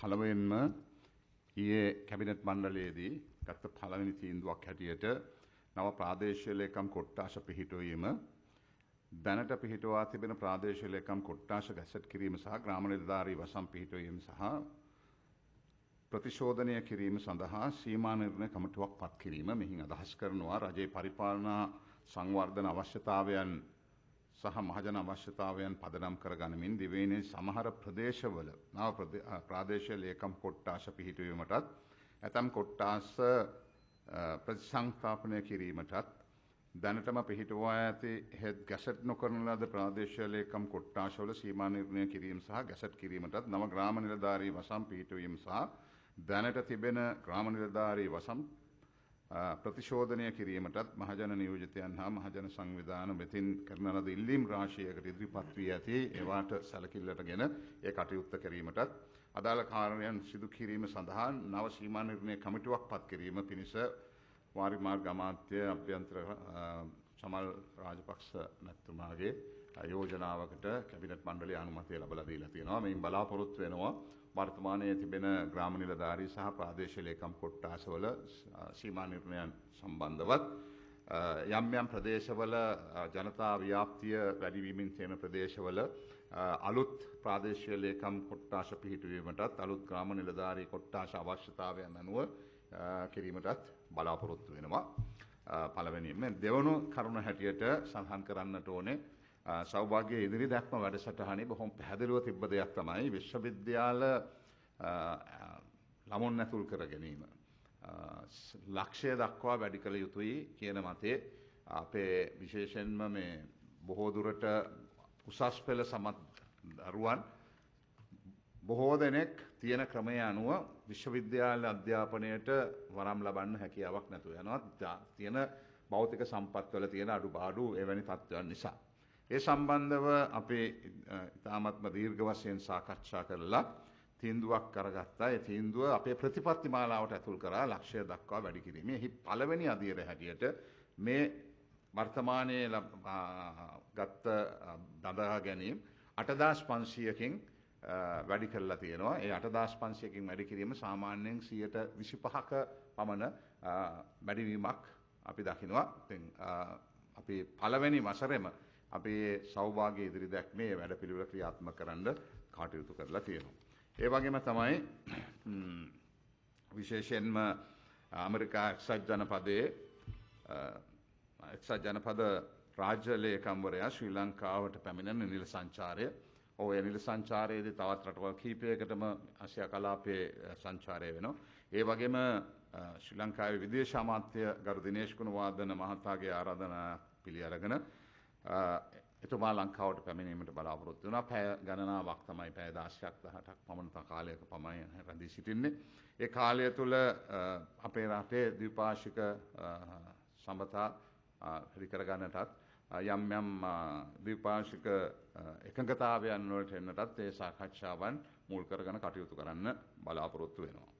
පළවෙන්ම ඊයේ කැබිනට් මණ්ඩලයේදී ගත්ත පළවෙනි තීන්දුවක් හැටියට නව ප්‍රාදේශීය ලේකම් කොට්ටාශ පිහිටුවීම දැනට පිහිටවා තිබෙන ප්‍රාදේශීය ලේකම් කොට්ටාශ ගැසට් කිරීම සහ ග්‍රාම නිලධාරී වසම් පිහිටුවීම සහ ප්‍රතිශෝධනය කිරීම සඳහා සීමා නිර්ණය කමිටුවක් පත් කිරීම මෙහි අදහස් කරනවා රජයේ පරිපාලනා සංවර්ධන අවශ්‍යතාවයන් සහ මහජන අවශ්‍යතාවයන් පදනම් කරගනිමින් දිවයිනේ සමහර ප්‍රදේශවල නව ප්‍රාදේශීය ලේකම් කොට්ටාස පිහිටුවීමටත් ඇතම් කොට්ටාස ප්‍රතිසංස්ථාපනය කිරීමටත් දැනටම පිහිටුවා ඇති හෙත් ගැසට් නොකරන ලද ප්‍රාදේශීය ලේකම් කොට්ටාශවල සීමා නිර්ණය කිරීම සහ ගැසට් කිරීමටත් නව ග්‍රාම නිලධාරී වසම් පිහිටුවීම සහ දැනට තිබෙන ග්‍රාම නිලධාරී වසම් ප්‍රතිශෝධනය කිරීමටත් මහජන නියෝජිතයන් හා මහජන සංවිධාන මෙතින් කරන ලද ඉල්ලීම් රාශියකට ඉදිරිපත් වී ඇති ඒවාට සැලකිල්ලටගෙන ඒ කටයුත්ත කිරීමටත් අදාළ කාරණයන් සිදු කිරීම සඳහා නව සීමා නිර්ණය කමිටුවක් පත් කිරීම පිණිස වාරි මාර්ග අමාත්‍ය අභ්‍යන්තර සමල් රාජපක්ෂ නැත්තුමාගේ යෝජනාවකට කැබිනට් මණ්ඩලයේ අනුමැතිය ලැබලා දීලා තියෙනවා. මෙයින් බලාපොරොත්තු වෙනවා වර්තමානයේ තිබෙන ග්‍රාම නිලධාරී සහ ප්‍රාදේශීය ලේකම් කොට්ටාසවල සීමා නිර්ණයන් සම්බන්ධවත් යම් යම් ප්‍රදේශවල ජනතා ව්‍යාප්තිය වැඩි වීමෙන් තියෙන ප්‍රදේශවල අලුත් ප්‍රාදේශීය ලේකම් කොට්ටාස පිහිටුවීමටත් අලුත් ග්‍රාම නිලධාරී කොට්ටාස අවශ්‍යතාවයන් අනුව කිරීමටත් බලාපොරොත්තු වෙනවා. පළවෙනියෙන්ම දෙවනු කරුණ හැටියට සඳහන් කරන්නට ඕනේ සෞභාග්‍ය ඉදිරි දැක්ම වැඩසටහනේ බොහොම පැහැදිලිව තිබ්බ දෙයක් තමයි විශ්වවිද්‍යාල ළමුන් ඇතුල් කර ගැනීම. ලක්ෂය දක්වා වැඩි කළ යුතුයි කියන මතේ අපේ විශේෂෙන්ම මේ බොහෝදුරට උසස් පෙළ සමත් දරුවන් බොහෝ දෙනෙක් තියෙන ක්‍රමය අනුව විශ්වවිද්‍යාල අධ්‍යාපනයට වරම් ලබන්න හැකියාවක් නැතුව යනවා තියෙන භෞතික සම්පත්වල තියෙන අඩු බාඩු එවැනි තත්ත්වයන් නිසා. ඒ සම්බන්ධව අපේ ඉතාමත්ම දීර්ඝ වශයෙන් සාකච්ඡා කරලා තීන්දුවක් කරගත්තා. ඒ තීන්දුව අපේ ප්‍රතිපත්ති මාලාවට ඇතුල් කරලා ලක්ෂ්‍ය දක්වා වැඩි කිරීමේ එහි පළවෙනි අදියර හැටියට මේ වර්තමානයේ ගත්ත දඳහා ගැනීම අටදස් පන්සියකින් වැඩි කරලා තියෙනවා ඒ අටදස් පන්සියකින් වැඩි කිරීම සාමාන්‍යයෙන් සියයට විසි පහක පමණ වැඩිවීමක් අපි දකිනවා අපි පළවෙනි වසරෙම අපේ සෞභාග්‍ය ඉදිරි දැක්මේ වැඩ පිළිවෙල ක්‍රියාත්මක කරන්න කටයුතු කරලා තියෙනවා. ඒ වගේම තමයි විශේෂයෙන්ම ඇමරිකා එක්සත් ජනපදයේ එක්සත් ජනපද රාජ්‍ය ලේකම්වරයා ශ්‍රී ලංකාවට පැමිණෙන නිල සංචාරය ඔය නිල සංචාරයේදී තවත් රටවල් කීපයකටම ආසියා කලාපයේ සංචාරය වෙනවා. ඒ වගේම ශ්‍රී ලංකාවේ විදේශ අමාත්‍ය ගරු දිනේෂ් ගුණවර්ධන මහතාගේ ආරාධනා පිළි අරගෙන එතුමා ලංකාවට පැමිණීමට බලාපොරොත්තු වුණා. පැය ගණනාවක් තමයි පැය 16ක් 18ක් පමණ කාලයක පමණ රැඳී සිටින්නේ. ඒ කාලය තුළ අපේ රටේ ද්විපාර්ශික සම්බතා හරි කරගන්නටත් යම් යම් ද්විපාර්ශික එකඟතාවයන් වලට එන්නටත් ඒ සාකච්ඡාවන් මුල් කරගෙන කටයුතු කරන්න බලාපොරොත්තු වෙනවා.